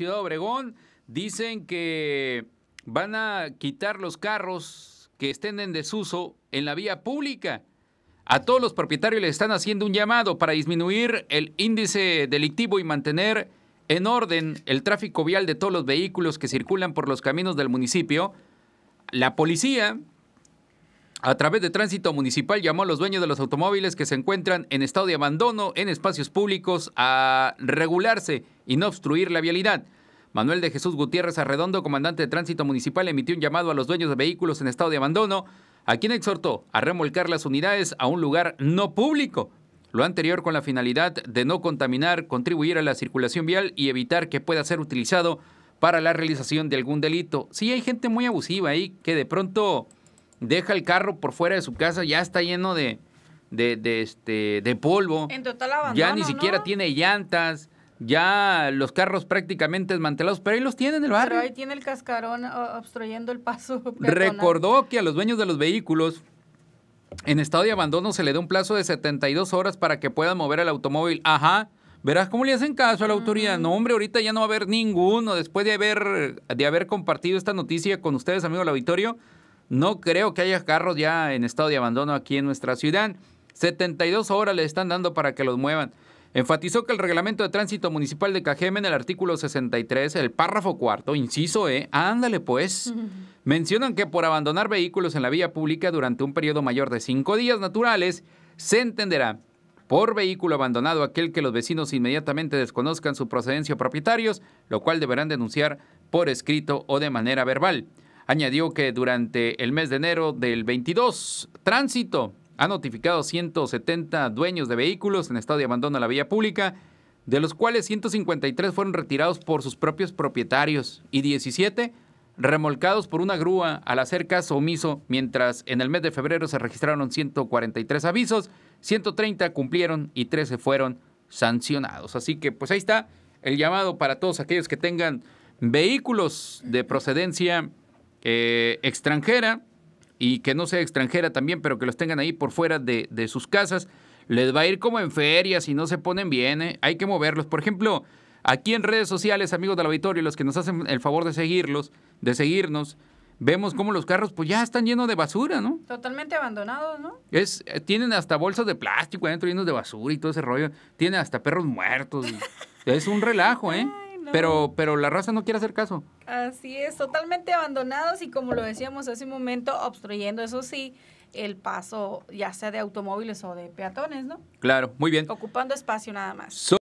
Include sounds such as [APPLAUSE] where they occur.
Ciudad Obregón, dicen que van a quitar los carros que estén en desuso en la vía pública. A todos los propietarios les están haciendo un llamado para disminuir el índice delictivo y mantener en orden el tráfico vial de todos los vehículos que circulan por los caminos del municipio. La policía, a través de tránsito municipal, llamó a los dueños de los automóviles que se encuentran en estado de abandono en espacios públicos a regularse y no obstruir la vialidad. Manuel de Jesús Gutiérrez Arredondo, comandante de tránsito municipal, emitió un llamado a los dueños de vehículos en estado de abandono, a quien exhortó a remolcar las unidades a un lugar no público. Lo anterior con la finalidad de no contaminar, contribuir a la circulación vial y evitar que pueda ser utilizado para la realización de algún delito. Sí, hay gente muy abusiva ahí que de pronto deja el carro por fuera de su casa, ya está lleno de, de, este, de polvo. En ya ni siquiera tiene llantas ya los carros prácticamente desmantelados, pero ahí los tienen en el barrio. Pero ahí tiene el cascarón obstruyendo el paso. [LAUGHS] Recordó que a los dueños de los vehículos en estado de abandono se le da un plazo de 72 horas para que puedan mover el automóvil. Ajá. Verás cómo le hacen caso a la autoridad. No, hombre, ahorita ya no va a haber ninguno. Después de haber, de haber compartido esta noticia con ustedes, amigos del auditorio, no creo que haya carros ya en estado de abandono aquí en nuestra ciudad. 72 horas le están dando para que los muevan. Enfatizó que el reglamento de tránsito municipal de Cajeme en el artículo 63, el párrafo cuarto, inciso E, ándale pues, [LAUGHS] mencionan que por abandonar vehículos en la vía pública durante un periodo mayor de cinco días naturales, se entenderá por vehículo abandonado aquel que los vecinos inmediatamente desconozcan su procedencia o propietarios, lo cual deberán denunciar por escrito o de manera verbal. Añadió que durante el mes de enero del 22, Tránsito ha notificado 170 dueños de vehículos en estado de abandono a la vía pública, de los cuales 153 fueron retirados por sus propios propietarios y 17 remolcados por una grúa al hacer caso omiso, mientras en el mes de febrero se registraron 143 avisos, 130 cumplieron y 13 fueron sancionados. Así que pues ahí está el llamado para todos aquellos que tengan vehículos de procedencia eh, extranjera y que no sea extranjera también, pero que los tengan ahí por fuera de, de sus casas. Les va a ir como en ferias y no se ponen bien, ¿eh? hay que moverlos. Por ejemplo, aquí en redes sociales, amigos del auditorio, los que nos hacen el favor de seguirlos, de seguirnos, vemos cómo los carros pues ya están llenos de basura, ¿no? Totalmente abandonados, ¿no? Es, eh, tienen hasta bolsas de plástico adentro llenos de basura y todo ese rollo. Tienen hasta perros muertos. [LAUGHS] es un relajo, ¿eh? Pero, pero la raza no quiere hacer caso. Así es, totalmente abandonados y como lo decíamos hace un momento, obstruyendo, eso sí, el paso ya sea de automóviles o de peatones, ¿no? Claro, muy bien. Ocupando espacio nada más.